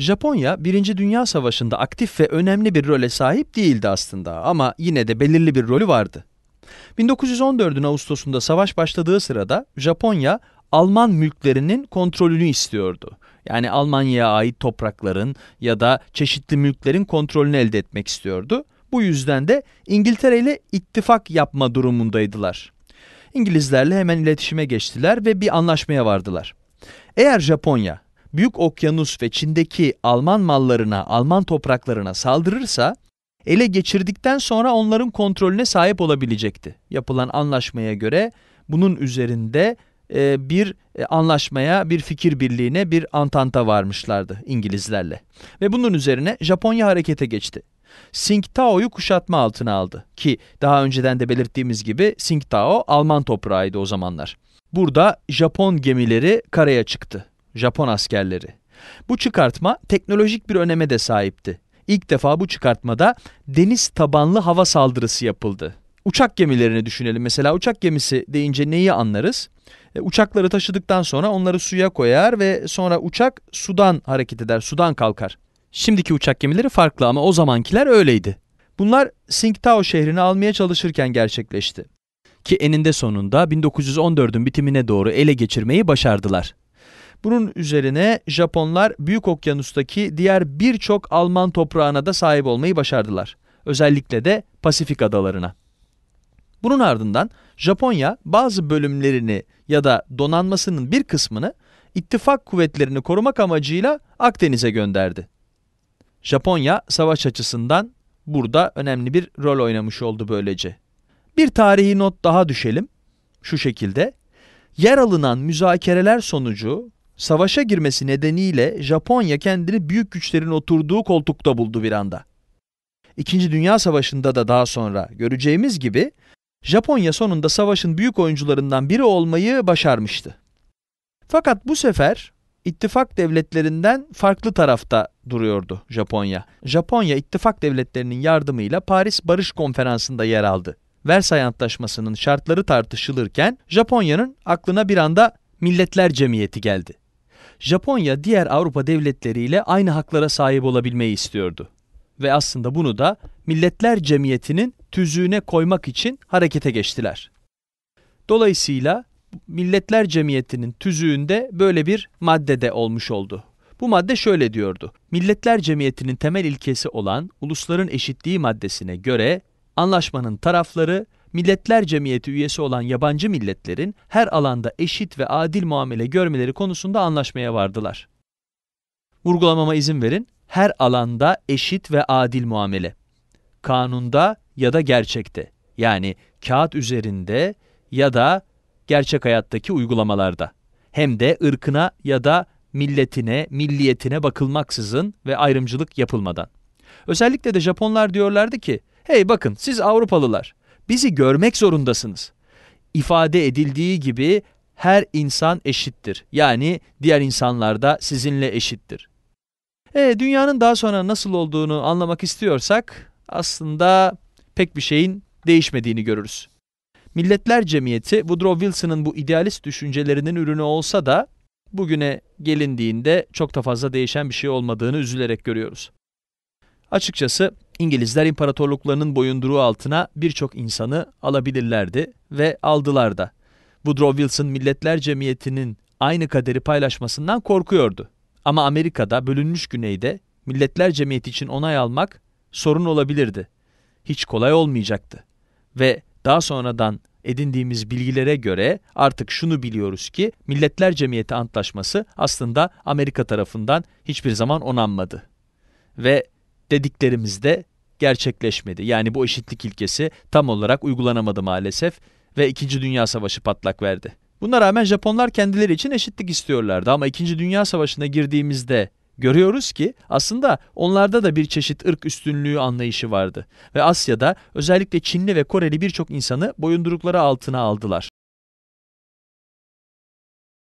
Japonya, Birinci Dünya Savaşı'nda aktif ve önemli bir role sahip değildi aslında ama yine de belirli bir rolü vardı. 1914'ün Ağustos'unda savaş başladığı sırada Japonya, Alman mülklerinin kontrolünü istiyordu. Yani Almanya'ya ait toprakların ya da çeşitli mülklerin kontrolünü elde etmek istiyordu. Bu yüzden de İngiltere ile ittifak yapma durumundaydılar. İngilizlerle hemen iletişime geçtiler ve bir anlaşmaya vardılar. Eğer Japonya Büyük Okyanus ve Çin'deki Alman mallarına, Alman topraklarına saldırırsa ele geçirdikten sonra onların kontrolüne sahip olabilecekti. Yapılan anlaşmaya göre bunun üzerinde e, bir e, anlaşmaya, bir fikir birliğine, bir antanta varmışlardı İngilizlerle. Ve bunun üzerine Japonya harekete geçti. Tsingtao'yu kuşatma altına aldı ki daha önceden de belirttiğimiz gibi Tsingtao Alman toprağıydı o zamanlar. Burada Japon gemileri karaya çıktı Japon askerleri. Bu çıkartma teknolojik bir öneme de sahipti. İlk defa bu çıkartmada deniz tabanlı hava saldırısı yapıldı. Uçak gemilerini düşünelim. Mesela uçak gemisi deyince neyi anlarız? E, uçakları taşıdıktan sonra onları suya koyar ve sonra uçak sudan hareket eder, sudan kalkar. Şimdiki uçak gemileri farklı ama o zamankiler öyleydi. Bunlar Tsingtao şehrini almaya çalışırken gerçekleşti. Ki eninde sonunda 1914'ün bitimine doğru ele geçirmeyi başardılar. Bunun üzerine Japonlar Büyük Okyanus'taki diğer birçok Alman toprağına da sahip olmayı başardılar. Özellikle de Pasifik adalarına. Bunun ardından Japonya bazı bölümlerini ya da donanmasının bir kısmını ittifak kuvvetlerini korumak amacıyla Akdeniz'e gönderdi. Japonya savaş açısından burada önemli bir rol oynamış oldu böylece. Bir tarihi not daha düşelim. Şu şekilde yer alınan müzakereler sonucu savaşa girmesi nedeniyle Japonya kendini büyük güçlerin oturduğu koltukta buldu bir anda. İkinci Dünya Savaşı'nda da daha sonra göreceğimiz gibi Japonya sonunda savaşın büyük oyuncularından biri olmayı başarmıştı. Fakat bu sefer ittifak devletlerinden farklı tarafta duruyordu Japonya. Japonya ittifak devletlerinin yardımıyla Paris Barış Konferansı'nda yer aldı. Versay Antlaşması'nın şartları tartışılırken Japonya'nın aklına bir anda Milletler Cemiyeti geldi. Japonya diğer Avrupa devletleriyle aynı haklara sahip olabilmeyi istiyordu. Ve aslında bunu da Milletler Cemiyeti'nin tüzüğüne koymak için harekete geçtiler. Dolayısıyla Milletler Cemiyeti'nin tüzüğünde böyle bir madde de olmuş oldu. Bu madde şöyle diyordu. Milletler Cemiyeti'nin temel ilkesi olan ulusların eşitliği maddesine göre anlaşmanın tarafları Milletler Cemiyeti üyesi olan yabancı milletlerin her alanda eşit ve adil muamele görmeleri konusunda anlaşmaya vardılar. Vurgulamama izin verin. Her alanda eşit ve adil muamele. Kanunda ya da gerçekte. Yani kağıt üzerinde ya da gerçek hayattaki uygulamalarda. Hem de ırkına ya da milletine, milliyetine bakılmaksızın ve ayrımcılık yapılmadan. Özellikle de Japonlar diyorlardı ki, hey bakın siz Avrupalılar, Bizi görmek zorundasınız. İfade edildiği gibi her insan eşittir. Yani diğer insanlar da sizinle eşittir. E, dünyanın daha sonra nasıl olduğunu anlamak istiyorsak aslında pek bir şeyin değişmediğini görürüz. Milletler Cemiyeti Woodrow Wilson'ın bu idealist düşüncelerinin ürünü olsa da bugüne gelindiğinde çok da fazla değişen bir şey olmadığını üzülerek görüyoruz. Açıkçası İngilizler imparatorluklarının boyunduruğu altına birçok insanı alabilirlerdi ve aldılar da. Woodrow Wilson Milletler Cemiyeti'nin aynı kaderi paylaşmasından korkuyordu. Ama Amerika'da bölünmüş güneyde Milletler Cemiyeti için onay almak sorun olabilirdi. Hiç kolay olmayacaktı. Ve daha sonradan edindiğimiz bilgilere göre artık şunu biliyoruz ki Milletler Cemiyeti Antlaşması aslında Amerika tarafından hiçbir zaman onanmadı. Ve dediklerimiz de gerçekleşmedi. Yani bu eşitlik ilkesi tam olarak uygulanamadı maalesef ve 2. Dünya Savaşı patlak verdi. Buna rağmen Japonlar kendileri için eşitlik istiyorlardı ama 2. Dünya Savaşı'na girdiğimizde görüyoruz ki aslında onlarda da bir çeşit ırk üstünlüğü anlayışı vardı ve Asya'da özellikle Çinli ve Koreli birçok insanı boyundurukları altına aldılar.